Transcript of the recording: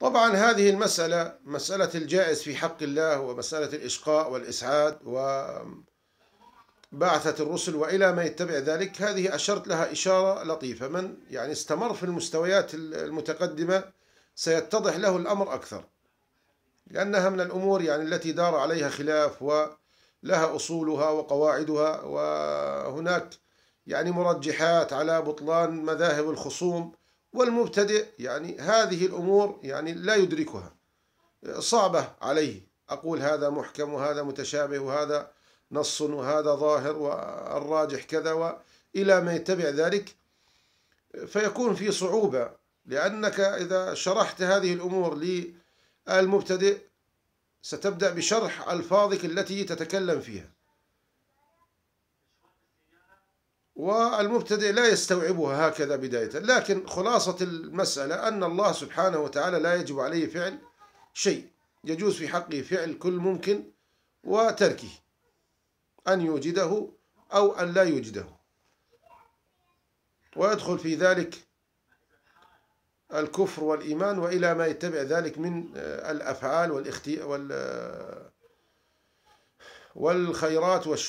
طبعا هذه المسألة مسألة الجائز في حق الله ومسألة الإشقاء والإسعاد وبعثة الرسل وإلى ما يتبع ذلك هذه أشرت لها إشارة لطيفة من يعني استمر في المستويات المتقدمة سيتضح له الأمر أكثر لأنها من الأمور يعني التي دار عليها خلاف ولها أصولها وقواعدها وهناك يعني مرجحات على بطلان مذاهب الخصوم والمبتدئ يعني هذه الأمور يعني لا يدركها صعبة عليه أقول هذا محكم وهذا متشابه وهذا نص وهذا ظاهر والراجح كذا وإلى ما يتبع ذلك فيكون في صعوبة لأنك إذا شرحت هذه الأمور للمبتدئ ستبدأ بشرح ألفاظك التي تتكلم فيها والمبتدئ لا يستوعبها هكذا بداية لكن خلاصة المسألة أن الله سبحانه وتعالى لا يجب عليه فعل شيء يجوز في حقه فعل كل ممكن وتركه أن يوجده أو أن لا يوجده ويدخل في ذلك الكفر والإيمان وإلى ما يتبع ذلك من آه، الأفعال والإختي... وال... آه، والخيرات والشرور